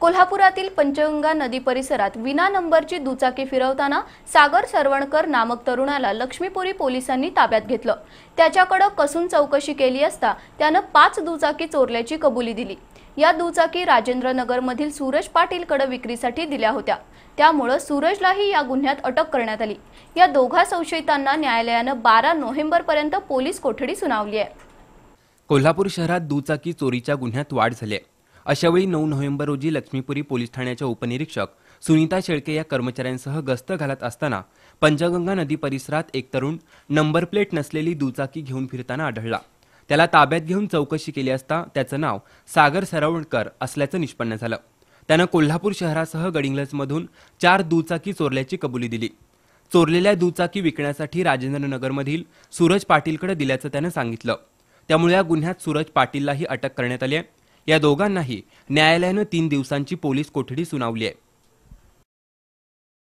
कोल्हापुरातील पंचगंगा नदी परिसरात विना नंबरची दुचाकी फिरवताना सागर सरवणकर नामक तरुणाला लक्ष्मीपुरी पोलिसांनी ताब्यात घेतलं त्याच्याकडं कसून चौकशी केली असता त्यानं पाच दुचाकी चोरल्याची कबुली दिली या दुचाकी मधील सूरज पाटीलकडे विक्रीसाठी दिल्या होत्या त्यामुळं सूरजलाही या गुन्ह्यात अटक करण्यात आली या दोघा संशयितांना न्यायालयानं बारा नोव्हेंबरपर्यंत पोलीस कोठडी सुनावली आहे कोल्हापूर शहरात दुचाकी चोरीच्या गुन्ह्यात वाढ झाली आहे अशावेळी नऊ नोव्हेंबर रोजी लक्ष्मीपुरी पोलीस ठाण्याच्या उपनिरीक्षक सुनीता शेळके या कर्मचाऱ्यांसह गस्त घालत असताना पंचगंगा नदी परिसरात एक तरुण नंबर प्लेट नसलेली दुचाकी घेऊन फिरताना आढळला त्याला ताब्यात घेऊन चौकशी केली असता त्याचं नाव सागर सरवणकर असल्याचं निष्पन्न झालं त्यानं कोल्हापूर शहरासह गडिंग्लजमधून चार दुचाकी चोरल्याची कबुली दिली चोरलेल्या दुचाकी विकण्यासाठी राजेंद्रनगरमधील सूरज पाटीलकडे दिल्याचं त्यानं सांगितलं त्यामुळे या गुन्ह्यात सूरज पाटीललाही अटक करण्यात आली आहे या दोघांनाही न्यायालयानं तीन दिवसांची पोलीस कोठडी सुनावली आहे